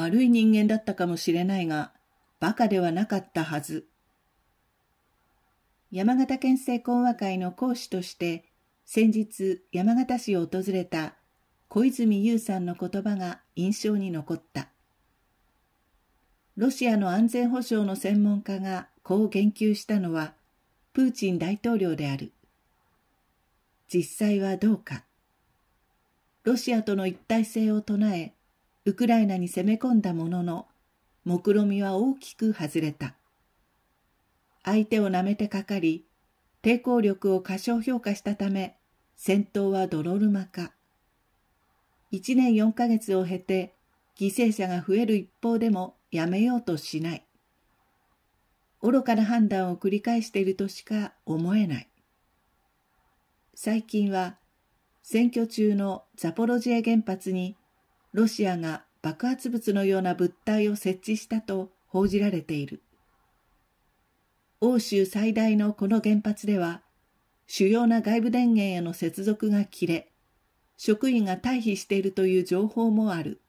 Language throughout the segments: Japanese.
悪い人間だったかもしれないが、バカではなかったはず。山形県政講和会の講師として、先日山形市を訪れた小泉優さんの言葉が印象に残った。ロシアの安全保障の専門家がこう言及したのは、プーチン大統領である。実際はどうか。ロシアとの一体性を唱え、ウクライナに攻め込んだものの、目論みは大きく外れた。相手をなめてかかり、抵抗力を過小評価したため、戦闘は泥沼化。1年4ヶ月を経て、犠牲者が増える一方でもやめようとしない。愚かな判断を繰り返しているとしか思えない。最近は、選挙中のザポロジエ原発にロシアが爆発物のような物体を設置したと報じられている。欧州最大のこの原発では、主要な外部電源への接続が切れ、職員が退避しているという情報もある。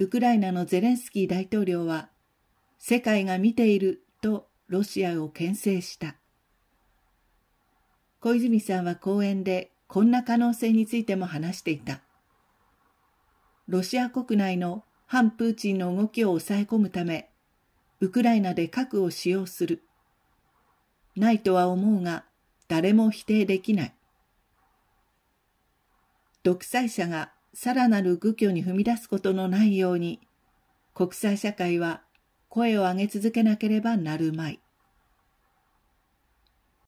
ウクライナのゼレンスキー大統領は、世界が見ているとロシアを牽制した。小泉さんは講演でこんな可能性についても話していた。ロシア国内の反プーチンの動きを抑え込むため、ウクライナで核を使用する。ないとは思うが、誰も否定できない。独裁者がさらなる愚虚に踏み出すことのないように、国際社会は声を上げ続けなければなるまい。